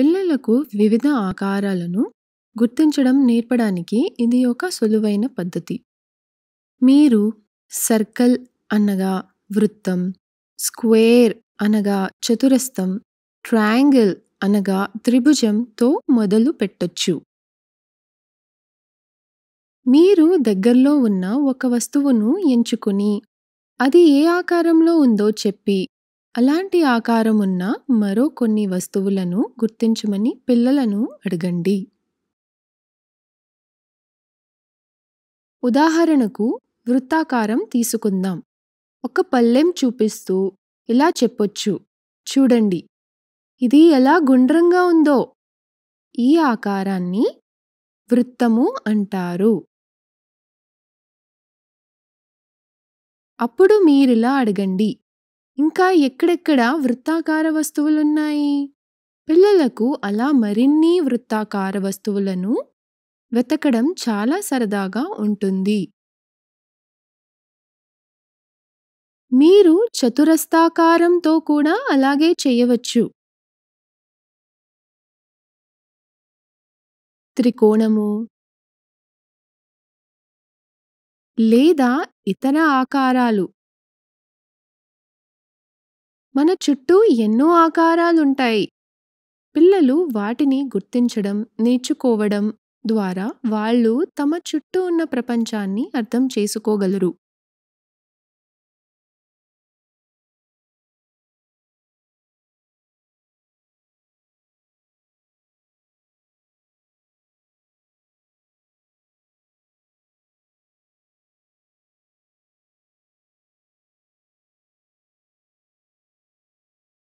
పిల్లలకు వివిధ ఆకారాలను గుర్తించడం నేర్పడానికి ఇది ఒక సులువైన పద్ధతి మీరు సర్కిల్ అనగా వృత్తం స్క్వేర్ అనగా చతురస్థం ట్రయాంగిల్ అనగా త్రిభుజంతో మొదలు పెట్టొచ్చు మీరు దగ్గరలో ఉన్న ఒక వస్తువును ఎంచుకుని అది ఏ ఆకారంలో ఉందో చెప్పి అలాంటి ఆకారం ఉన్న మరో కొన్ని వస్తువులను గుర్తించమని పిల్లలను అడగండి ఉదాహరణకు వృత్తాకారం తీసుకుందాం ఒక పల్లెం చూపిస్తూ ఇలా చెప్పొచ్చు చూడండి ఇది ఎలా గుండ్రంగా ఉందో ఈ ఆకారాన్ని వృత్తము అంటారు అప్పుడు మీరిలా అడగండి ఇంకా ఎక్కడెక్కడ వృత్తాకార వస్తువులున్నాయి పిల్లలకు అలా మరిన్ని వృత్తాకార వస్తువులను వెతకడం చాలా సరదాగా ఉంటుంది మీరు చతురస్తాకారంతో కూడా అలాగే చేయవచ్చు త్రికోణము లేదా ఇతర ఆకారాలు మన చుట్టూ ఎన్నో ఆకారాలుంటాయి పిల్లలు వాటిని గుర్తించడం నేర్చుకోవడం ద్వారా వాళ్ళు తమ చుట్టూ ఉన్న ప్రపంచాన్ని అర్థం చేసుకోగలరు